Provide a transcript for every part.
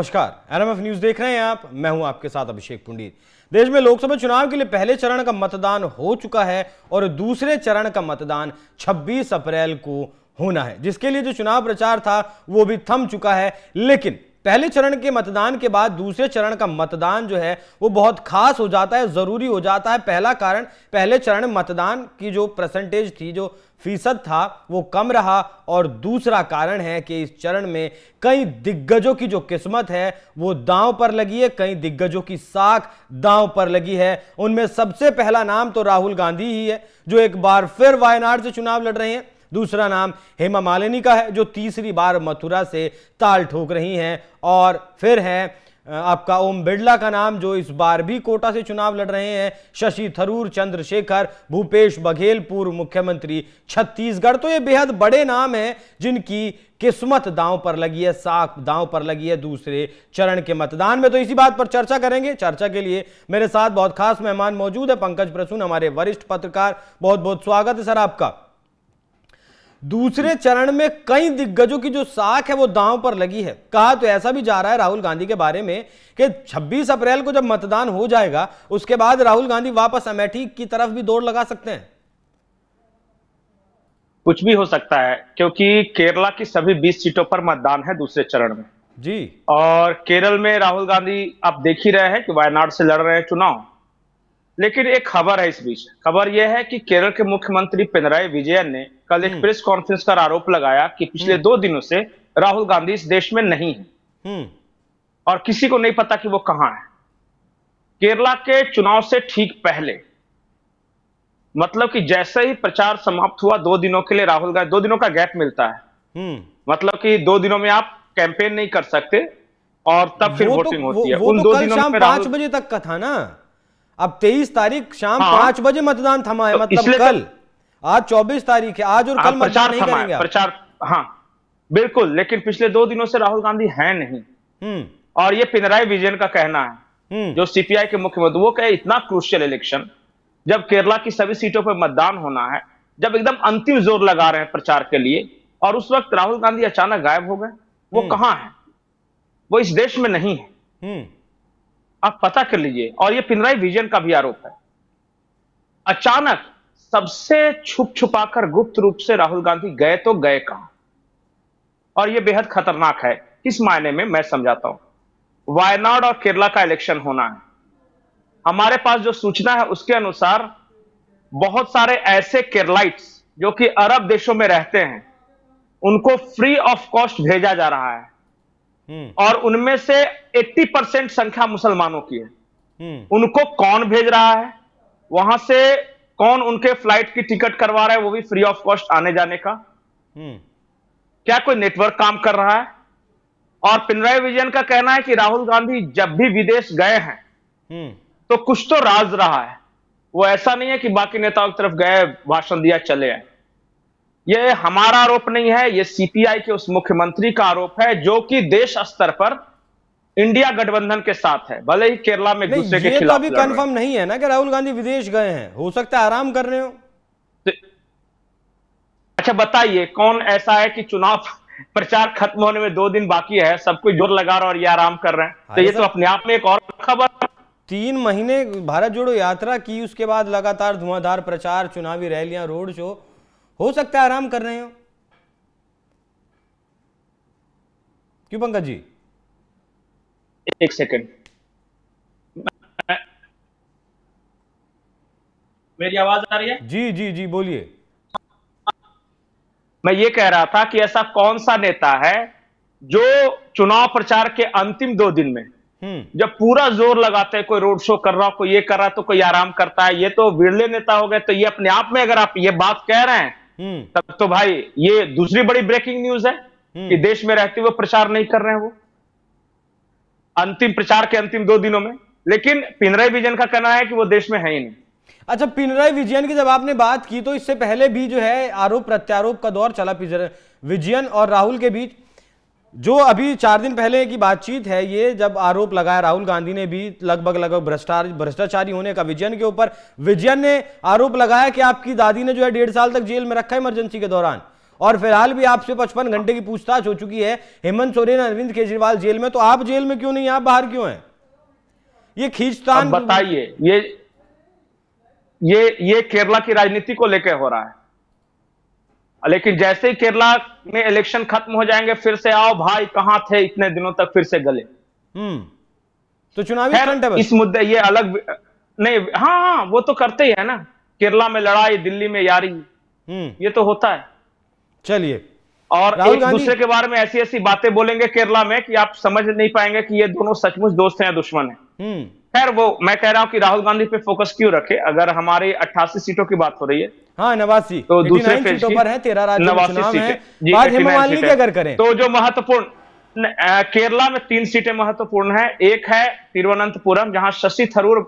नमस्कार NMF news देख रहे हैं आप मैं हूं आपके साथ अभिषेक पुंडित देश में लोकसभा चुनाव के लिए पहले चरण का मतदान हो चुका है और दूसरे चरण का मतदान 26 अप्रैल को होना है जिसके लिए जो चुनाव प्रचार था वो भी थम चुका है लेकिन पहले चरण के मतदान के बाद दूसरे चरण का मतदान जो है वो बहुत खास हो जाता है ज़रूरी हो जाता है पहला कारण पहले चरण मतदान की जो परसेंटेज थी जो फीसद था वो कम रहा और दूसरा कारण है कि इस चरण में कई दिग्गजों की जो किस्मत है वो दांव पर लगी है कई दिग्गजों की साख दांव पर लगी है उनमें सबसे पहला नाम तो राहुल गांधी ही है जो एक बार फिर वायनाड से चुनाव लड़ रहे हैं दूसरा नाम हेमा मालिनी का है जो तीसरी बार मथुरा से ताल ठोक रही हैं और फिर है आपका ओम बिड़ला का नाम जो इस बार भी कोटा से चुनाव लड़ रहे हैं शशि थरूर चंद्रशेखर भूपेश बघेल पूर्व मुख्यमंत्री छत्तीसगढ़ तो ये बेहद बड़े नाम हैं जिनकी किस्मत दांव पर लगी है साख दांव पर लगी है दूसरे चरण के मतदान में तो इसी बात पर चर्चा करेंगे चर्चा के लिए मेरे साथ बहुत खास मेहमान मौजूद है पंकज प्रसून हमारे वरिष्ठ पत्रकार बहुत बहुत स्वागत है सर आपका दूसरे चरण में कई दिग्गजों की जो साख है वो दांव पर लगी है कहा तो ऐसा भी जा रहा है राहुल गांधी के बारे में कि 26 अप्रैल को जब मतदान हो जाएगा उसके बाद राहुल गांधी वापस अमेठी की तरफ भी दौड़ लगा सकते हैं कुछ भी हो सकता है क्योंकि केरला की सभी 20 सीटों पर मतदान है दूसरे चरण में जी और केरल में राहुल गांधी आप देख ही रहे हैं कि वायनाड से लड़ रहे हैं चुनाव लेकिन एक खबर है इस बीच खबर यह है कि केरल के मुख्यमंत्री पिनराई विजयन ने कल एक हम्म। प्रेस कॉन्फ्रेंस कर आरोप लगाया कि पिछले हम्म। दो दिनों से राहुल गांधी इस देश में नहीं है हम्म। और किसी को नहीं पता कि वो कहां है केरला के चुनाव से ठीक पहले मतलब कि जैसे ही प्रचार समाप्त हुआ दो दिनों के लिए राहुल गांधी दो दिनों का गैप मिलता है मतलब कि दो दिनों में आप कैंपेन नहीं कर सकते और तब फिर तो वोटिंग तो, होती है उन दो दिनों में पांच बजे तक का था ना अब तेईस तारीख शाम हाँ, पांच बजे मतदान थमा है तो मतलब कल तो- आज चौबीस तारीख है आज और कल प्रचार नहीं करेंगे प्रचार हाँ बिल्कुल लेकिन पिछले दो दिनों से राहुल गांधी है नहीं हम्म। और ये पिनराई विजयन का कहना है हम्म। जो सीपीआई के मुख्यमंत्री वो कहे इतना क्रूशियल इलेक्शन जब केरला की सभी सीटों पर मतदान होना है जब एकदम अंतिम जोर लगा रहे हैं प्रचार के लिए और उस वक्त राहुल गांधी अचानक गायब हो गए वो हम्म। कहां है वो इस देश में नहीं है आप पता कर लीजिए और ये पिनराई विजन का भी आरोप है अचानक सबसे छुप छुपाकर गुप्त रूप से राहुल गांधी गए तो गए कहां और यह बेहद खतरनाक है किस मायने में मैं समझाता हूं वायनाड और केरला का इलेक्शन होना है हमारे पास जो सूचना है उसके अनुसार बहुत सारे ऐसे केरलाइट्स जो कि अरब देशों में रहते हैं उनको फ्री ऑफ कॉस्ट भेजा जा रहा है हम्म। और उनमें से 80 परसेंट संख्या मुसलमानों की है हम्म। उनको कौन भेज रहा है वहां से कौन उनके फ्लाइट की टिकट करवा रहा है वो भी फ्री ऑफ कॉस्ट आने जाने का हम्म। क्या कोई नेटवर्क काम कर रहा है और पिनराई विजयन का कहना है कि राहुल गांधी जब भी विदेश गए हैं हम्म। तो कुछ तो राज रहा है वो ऐसा नहीं है कि बाकी नेताओं की तरफ गए भाषण दिया चले आए ये हमारा आरोप नहीं है ये सीपीआई के उस मुख्यमंत्री का आरोप है जो कि देश स्तर पर इंडिया गठबंधन के साथ है भले ही केरला में दूसरे के तो खिलाफ अभी कंफर्म नहीं है ना कि राहुल गांधी विदेश गए हैं हो सकता है आराम कर रहे हो तो- अच्छा बताइए कौन ऐसा है कि चुनाव प्रचार खत्म होने में दो दिन बाकी है सब कोई जोर लगा रहा और ये आराम कर रहे हैं हाँ, तो ये तो अपने आप में एक और खबर तीन महीने भारत जोड़ो यात्रा की उसके बाद लगातार धुआंधार प्रचार चुनावी रैलियां रोड शो हो सकता है आराम कर रहे हो क्यों पंकज जी एक सेकेंड मेरी आवाज आ रही है जी जी जी बोलिए मैं ये कह रहा था कि ऐसा कौन सा नेता है जो चुनाव प्रचार के अंतिम दो दिन में हम्म। जब पूरा जोर लगाते हैं कोई रोड शो कर रहा हो कोई ये कर रहा तो कोई आराम करता है ये तो विरले नेता हो गए तो ये अपने आप में अगर आप ये बात कह रहे हैं हम्म। तब तो भाई ये दूसरी बड़ी ब्रेकिंग न्यूज है हम्म। कि देश में रहते हुए प्रचार नहीं कर रहे हैं वो अंतिम प्रचार के अंतिम दो दिनों में लेकिन पिनराई विजयन का कहना है कि वो देश में है ही नहीं अच्छा पिनराई विजयन की जब आपने बात की तो इससे पहले भी जो है आरोप प्रत्यारोप का दौर चला विजयन और राहुल के बीच जो अभी चार दिन पहले की बातचीत है ये जब आरोप लगाया राहुल गांधी ने भी लगभग लगभग भ्रष्टार भ्रष्टाचारी होने का विजयन के ऊपर विजयन ने आरोप लगाया कि आपकी दादी ने जो है डेढ़ साल तक जेल में रखा इमरजेंसी के दौरान और फिलहाल भी आपसे पचपन घंटे की पूछताछ हो चुकी है हेमंत सोरेन अरविंद केजरीवाल जेल में तो आप जेल में क्यों नहीं आप बाहर क्यों है ये खींचता बताइए ये ये ये केरला की राजनीति को लेकर हो रहा है लेकिन जैसे ही केरला में इलेक्शन खत्म हो जाएंगे फिर से आओ भाई कहां थे इतने दिनों तक फिर से गले हम्म तो चुनावी इस मुद्दे ये अलग नहीं हाँ हाँ वो तो करते ही है ना केरला में लड़ाई दिल्ली में यारी हम्म। ये तो होता है चलिए और एक दूसरे के बारे में ऐसी ऐसी बातें बोलेंगे केरला में कि आप समझ नहीं पाएंगे कि ये दोनों सचमुच दोस्त हैं या दुश्मन हैं हम्म। खैर वो मैं कह रहा हूं कि राहुल गांधी पे फोकस क्यों रखे अगर हमारे अट्ठासी सीटों की बात हो रही है हाँ नवासी तो दूसरे सीटों पर है तेरह राज्य नवासी अगर करें तो जो महत्वपूर्ण केरला में तीन सीटें महत्वपूर्ण है एक है तिरुवनंतपुरम जहां Shashi Tharoor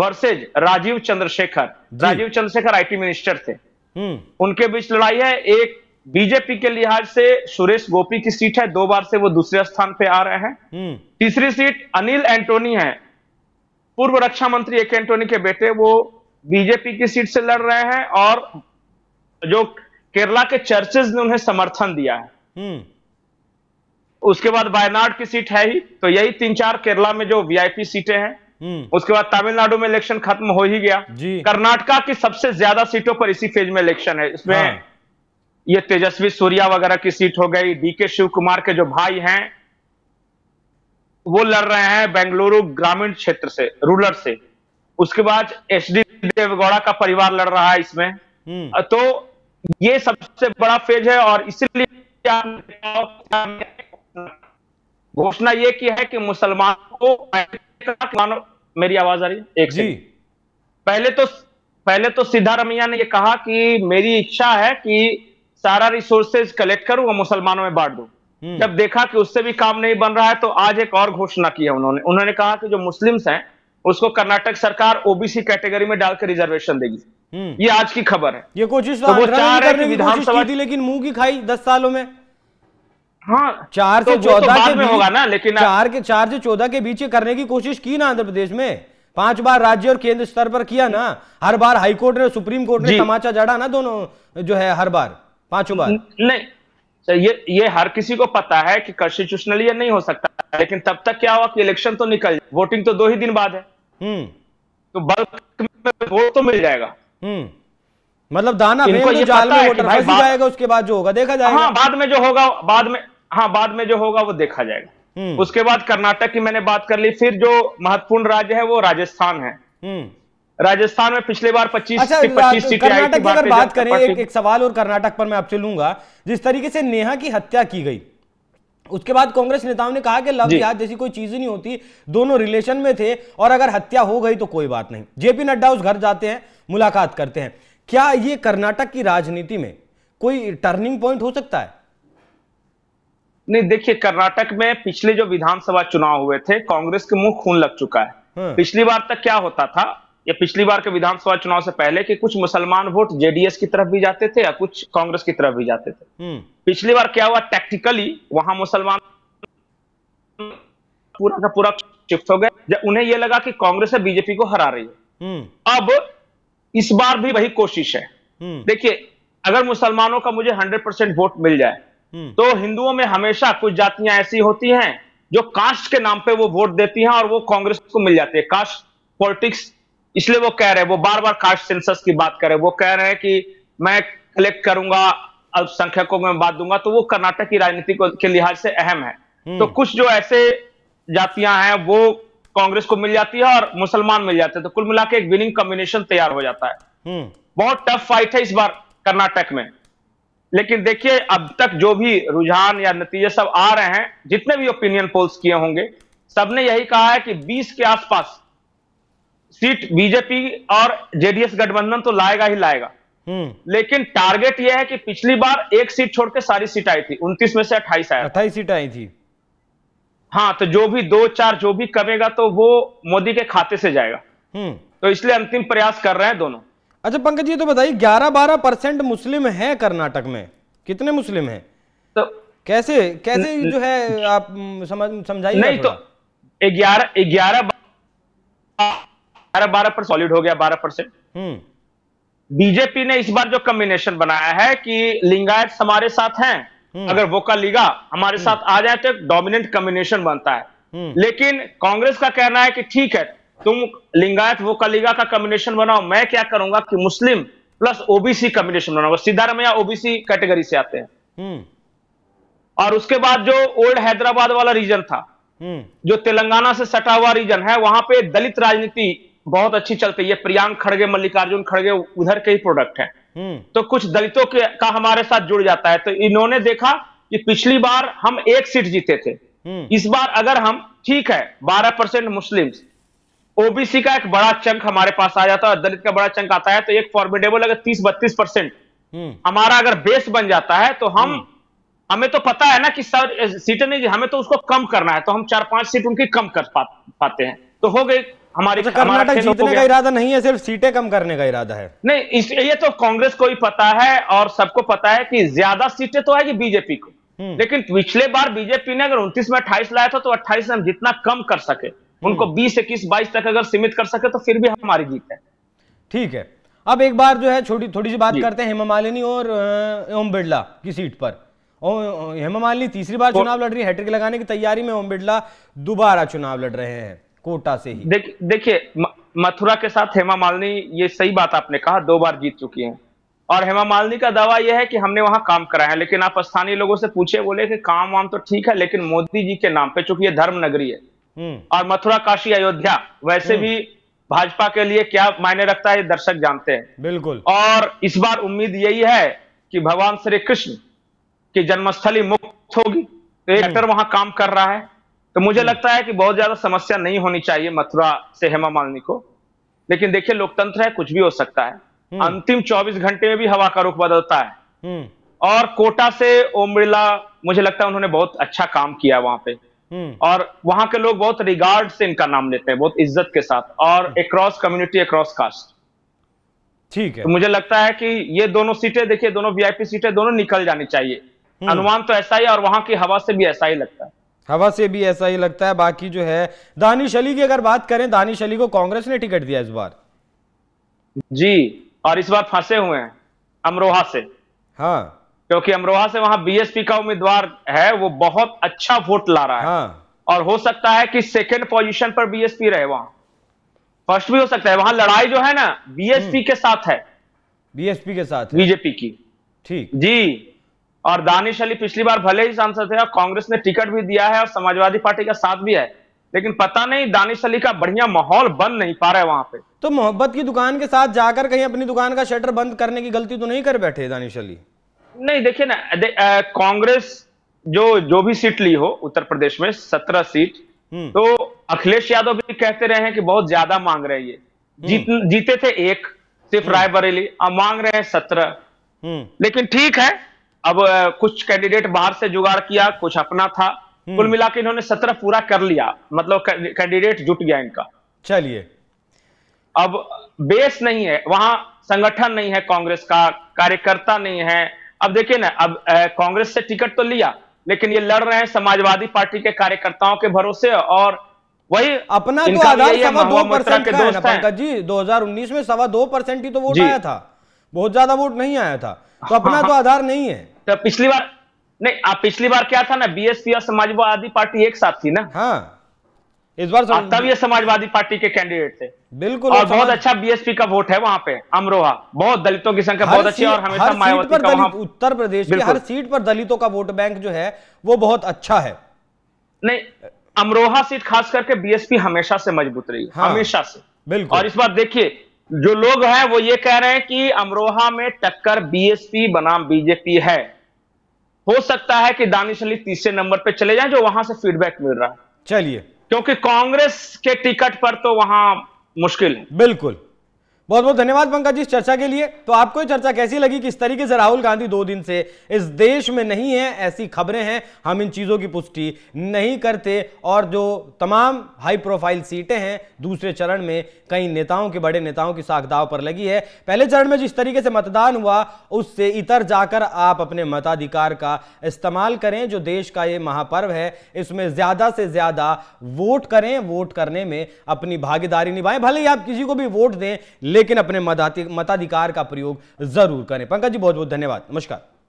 versus Rajeev Chandrasekhar Rajeev Chandrasekhar IT minister थे हम्म। उनके बीच लड़ाई है एक बीजेपी के लिहाज से सुरेश गोपी की सीट है दो बार से वो दूसरे स्थान पे आ रहे हैं हम्म। तीसरी सीट अनिल एंटोनी है पूर्व रक्षा मंत्री एके एंटोनी के बेटे वो बीजेपी की सीट से लड़ रहे हैं और जो केरला के चर्चेज ने उन्हें समर्थन दिया है हम्म। उसके बाद वायनाड की सीट है ही तो यही तीन चार केरला में जो वीआईपी सीटें हैं हम्म। उसके बाद तमिलनाडु में इलेक्शन खत्म हो ही गया कर्नाटका की सबसे ज्यादा सीटों पर इसी फेज में इलेक्शन है इसमें हाँ। ये तेजस्वी सूर्या वगैरह की सीट हो गई डीके शिव कुमार के जो भाई हैं वो लड़ रहे हैं बेंगलुरु ग्रामीण क्षेत्र से रूरल से उसके बाद एच डी देवगौड़ा का परिवार लड़ रहा है इसमें हम्म। तो ये सबसे बड़ा फेज है और इसलिए घोषणा ये की है कि मुसलमानों को मेरी आवाज आ रही एक जी पहले तो पहले तो सिद्धारमैया ने ये कहा कि मेरी इच्छा है कि सारा रिसोर्सेज कलेक्ट करूं और मुसलमानों में बांट दूं हम्म। जब देखा कि उससे भी काम नहीं बन रहा है तो आज एक और घोषणा किया उन्होंने उन्होंने कहा कि जो मुस्लिम्स हैं उसको कर्नाटक सरकार ओबीसी कैटेगरी में डालकर रिजर्वेशन देगी हम्म। ये आज की खबर है ये कोशिश तो वो चार है विधानसभा लेकिन मुंह की खाई दस सालों में हाँ चार तो से तो चौदह तो के में होगा ना लेकिन चार के चार से चौदह के बीच करने की कोशिश की ना आंध्र प्रदेश में पांच बार राज्य और केंद्र स्तर पर किया ना हर बार हाईकोर्ट ने सुप्रीम कोर्ट ने तमाचा जड़ा ना दोनों जो है हर बार पांचों बार नहीं तो ये ये हर किसी को पता है कि कॉन्स्टिट्यूशनली ये नहीं हो सकता लेकिन तब तक क्या हुआ कि इलेक्शन तो निकल वोटिंग तो दो ही दिन बाद है हम्म। तो बल्क में वोट तो मिल जाएगा हम्म। मतलब दाना इनको तो ये जाल पता में है कि भाई जाएगा उसके बाद जो होगा देखा जाएगा हाँ बाद में जो होगा बाद में हाँ बाद में जो होगा वो देखा जाएगा हम्म। उसके बाद कर्नाटक की मैंने बात कर ली फिर जो महत्वपूर्ण राज्य है वो राजस्थान है राजस्थान में पिछले बार 25 अच्छा, से सीटें अगर बात करें एक, एक सवाल और कर्नाटक पर मैं आपसे लूंगा जिस तरीके से नेहा की हत्या की गई उसके बाद कांग्रेस नेताओं ने कहा कि लव याद जैसी कोई चीज नहीं होती दोनों रिलेशन में थे और अगर हत्या हो गई तो कोई बात नहीं जेपी नड्डा उस घर जाते हैं मुलाकात करते हैं क्या ये कर्नाटक की राजनीति में कोई टर्निंग पॉइंट हो सकता है नहीं देखिए कर्नाटक में पिछले जो विधानसभा चुनाव हुए थे कांग्रेस के मुंह खून लग चुका है हाँ। पिछली बार तक क्या होता था या पिछली बार के विधानसभा चुनाव से पहले कि कुछ मुसलमान वोट जेडीएस की तरफ भी जाते थे या कुछ कांग्रेस की तरफ भी जाते थे हम्म। पिछली बार क्या हुआ टैक्टिकली वहां मुसलमान पूरा का पूरा शिफ्ट हो गए उन्हें यह लगा कि कांग्रेस बीजेपी को हरा रही है हम्म। अब इस बार भी वही कोशिश है हम्म। देखिए अगर मुसलमानों का मुझे 100 परसेंट वोट मिल जाए तो हिंदुओं में हमेशा कुछ जातियां ऐसी होती हैं जो कास्ट के नाम पे वो वोट देती हैं और वो कांग्रेस को मिल जाती है कास्ट पॉलिटिक्स इसलिए वो कह रहे हैं वो बार बार कास्ट सेंसस की बात कर रहे हैं वो कह रहे हैं कि मैं कलेक्ट करूंगा अल्पसंख्यकों में बात दूंगा तो वो कर्नाटक की राजनीति के लिहाज से अहम है हम्म। तो कुछ जो ऐसे जातियां हैं वो कांग्रेस को मिल जाती है और मुसलमान मिल जाते हैं तो कुल मिला एक विनिंग कॉम्बिनेशन तैयार हो जाता है हम्म। बहुत टफ फाइट है इस बार कर्नाटक में लेकिन देखिए अब तक जो भी रुझान या नतीजे सब आ रहे हैं जितने भी ओपिनियन पोल्स किए होंगे सबने यही कहा है कि 20 के आसपास सीट बीजेपी और जेडीएस गठबंधन तो लाएगा ही लाएगा हम्म। लेकिन टारगेट यह है कि पिछली बार एक सीट छोड़कर सारी सीट आई थी उनतीस में से अट्ठाईस आया अट्ठाईस सीट आई थी हाँ तो जो भी दो चार जो भी कमेगा तो वो मोदी के खाते से जाएगा हम्म। तो इसलिए अंतिम प्रयास कर रहे हैं दोनों अच्छा पंकज जी तो बताइए ग्यारह बारह परसेंट मुस्लिम है कर्नाटक में कितने मुस्लिम है तो कैसे कैसे न, जो है आप समझ समझाइए नहीं तो ग्यारह ग्यारह ग्यारह बारह पर सॉलिड हो गया बारह परसेंट बीजेपी हम्म। ने इस बार जो कम्बिनेशन बनाया है कि लिंगायत हमारे साथ हैं हम्म। अगर वोका लीगा हमारे हम्म। साथ आ जाए तो एक डोमिनेंट कम्बिनेशन बनता है लेकिन कांग्रेस का कहना है कि ठीक है तुम लिंगायत वोका लीगा का कम्बिनेशन बनाओ मैं क्या करूंगा कि मुस्लिम प्लस ओबीसी कम्बिनेशन बनाओ सिद्धारमैया ओबीसी कैटेगरी से आते हैं और उसके बाद जो ओल्ड हैदराबाद वाला रीजन था जो तेलंगाना से सटा हुआ रीजन है वहां पे दलित राजनीति बहुत अच्छी चल रही है प्रियांक खड़गे मल्लिकार्जुन खड़गे उधर के ही प्रोडक्ट है हम्म। तो कुछ दलितों के का हमारे साथ जुड़ जाता है तो इन्होंने देखा कि पिछली बार हम एक सीट जीते थे हम्म। इस बार अगर हम ठीक है 12 परसेंट मुस्लिम ओबीसी का एक बड़ा चंक हमारे पास आ जाता है दलित का बड़ा चंक आता है तो एक फॉर्मेडेबल अगर तीस बत्तीस परसेंट हम्म। हमारा अगर बेस बन जाता है तो हम हमें तो पता है ना कि सर सीटें नहीं हमें तो उसको कम करना है तो हम चार पांच सीट उनकी कम कर पा, पाते हैं तो हो गई हमारी अच्छा, कर्नाटक जीतने का इरादा नहीं है सिर्फ सीटें कम करने का इरादा है नहीं इस, ये तो कांग्रेस को ही पता है और सबको पता है कि ज्यादा सीटें तो आएगी बीजेपी को हम्म। लेकिन पिछले बार बीजेपी ने अगर उन्तीस में अट्ठाईस लाया था तो अट्ठाईस में हम जितना कम कर सके उनको हम्म। बीस इक्कीस बाईस तक अगर सीमित कर सके तो फिर भी हमारी जीत है ठीक है अब एक बार जो है छोटी थोड़ी सी बात करते हैं हेमा मालिनी और ओम बिड़ला की सीट पर हेमा मालिनी तीसरी बार चुनाव लड़ रही है हैट्रिक लगाने की तैयारी में ओम बिड़ला दोबारा चुनाव लड़ रहे हैं कोटा से ही देखिए मथुरा के साथ हेमा मालिनी ये सही बात आपने कहा दो बार जीत चुकी हैं और हेमा मालिनी का दावा यह है कि हमने वहां काम करा है लेकिन आप स्थानीय लोगों से पूछे बोले कि काम वाम तो ठीक है लेकिन मोदी जी के नाम पे चूंकि ये धर्म नगरी है हम्म। और मथुरा काशी अयोध्या वैसे भी हम्म। भाजपा के लिए क्या मायने रखता है दर्शक जानते हैं बिल्कुल और इस बार उम्मीद यही है कि भगवान श्री कृष्ण की जन्मस्थली मुक्त होगी तो एक्टर हम्म। वहां काम कर रहा है तो मुझे हम्म। लगता है कि बहुत ज्यादा समस्या नहीं होनी चाहिए मथुरा से हेमा मालिनी को लेकिन देखिए लोकतंत्र है कुछ भी हो सकता है हम्म। अंतिम 24 घंटे में भी हवा का रुख बदलता है हम्म। और कोटा से ओम बिरला मुझे लगता है उन्होंने बहुत अच्छा काम किया वहां पे और वहां के लोग बहुत रिगार्ड से इनका नाम लेते हैं बहुत इज्जत के साथ और अक्रॉस कम्युनिटी अक्रॉस कास्ट ठीक है तो मुझे लगता है कि ये दोनों सीटें देखिए दोनों वीआईपी सीटें दोनों निकल जानी चाहिए अनुमान तो ऐसा ही और वहां की हवा से भी ऐसा ही लगता है हवा से भी ऐसा ही लगता है बाकी जो है दानिश अली की अगर बात करें दानिश अली को कांग्रेस ने टिकट दिया इस बार जी और इस बार फंसे हुए हैं अमरोहा से हाँ क्योंकि अमरोहा से वहां बीएसपी का उम्मीदवार है वो बहुत अच्छा वोट ला रहा है हाँ। और हो सकता है कि सेकंड पोजीशन पर बीएसपी रहे वहां फर्स्ट भी हो सकता है वहां लड़ाई जो है ना बीएसपी हम्म। के साथ है बीएसपी के साथ बीजेपी की ठीक जी और दानिश अली पिछली बार भले ही सांसद थे और कांग्रेस ने टिकट भी दिया है और समाजवादी पार्टी का साथ भी है लेकिन पता नहीं दानिश अली का बढ़िया माहौल बन नहीं पा रहा है वहां पे तो मोहब्बत की दुकान के साथ जाकर कहीं अपनी दुकान का शटर बंद करने की गलती तो नहीं कर बैठे दानिश अली नहीं देखिये ना दे, कांग्रेस जो जो भी सीट ली हो उत्तर प्रदेश में सत्रह सीट हम्म। तो अखिलेश यादव भी कहते रहे हैं कि बहुत ज्यादा मांग रहे ये हम्म। जीत जीते थे एक सिर्फ हम्म। रायबरेली अब मांग रहे हैं सत्रह लेकिन ठीक है अब कुछ कैंडिडेट बाहर से जुगाड़ किया कुछ अपना था हम्म। कुल मिला के इन्होंने सत्रह पूरा कर लिया मतलब कैंडिडेट जुट गया इनका चलिए अब बेस नहीं है वहां संगठन नहीं है कांग्रेस का कार्यकर्ता नहीं है अब देखिए ना अब कांग्रेस से टिकट तो लिया लेकिन ये लड़ रहे हैं समाजवादी पार्टी के कार्यकर्ताओं के भरोसे और वही अपना तो आधार सवा दो परसेंट का है ना पंकज जी 2019 में सवा दो परसेंट ही तो वोट आया था बहुत ज्यादा वोट नहीं आया था तो अपना हाँ, तो हाँ। आधार नहीं है तो पिछली बार नहीं आप पिछली बार क्या था ना बीएसपी और समाजवादी पार्टी एक साथ थी ना हाँ इस बार तब ये समाजवादी पार्टी के कैंडिडेट थे बिल्कुल और बहुत अच्छा बीएसपी का वोट है वहां पे अमरोहा बहुत दलितों की संख्या बहुत अच्छी और हमेशा मायावती का वहां उत्तर प्रदेश की हर सीट पर दलितों का वोट बैंक जो है वो बहुत अच्छा है नहीं अमरोहा सीट खास करके बीएसपी हमेशा से मजबूत रही हाँ। हमेशा से बिल्कुल और इस बार देखिए जो लोग हैं वो ये कह रहे हैं कि अमरोहा में टक्कर बीएसपी बनाम बीजेपी है हो सकता है कि दानिश अली तीसरे नंबर पे चले जाएं जो वहां से फीडबैक मिल रहा है चलिए क्योंकि कांग्रेस के टिकट पर तो वहां मुश्किल है बिल्कुल बहुत बहुत धन्यवाद पंकज जी चर्चा के लिए तो आपको ये चर्चा कैसी लगी किस तरीके से राहुल गांधी दो दिन से इस देश में नहीं है ऐसी खबरें हैं हम इन चीज़ों की पुष्टि नहीं करते और जो तमाम हाई प्रोफाइल सीटें हैं दूसरे चरण में कई नेताओं के बड़े नेताओं की साख दाव पर लगी है पहले चरण में जिस तरीके से मतदान हुआ उससे इतर जाकर आप अपने मताधिकार का इस्तेमाल करें जो देश का ये महापर्व है इसमें ज़्यादा से ज़्यादा वोट करें वोट करने में अपनी भागीदारी निभाएं भले ही आप किसी को भी वोट दें लेकिन अपने मताधिकार का प्रयोग जरूर करें पंकज जी बहुत बहुत धन्यवाद नमस्कार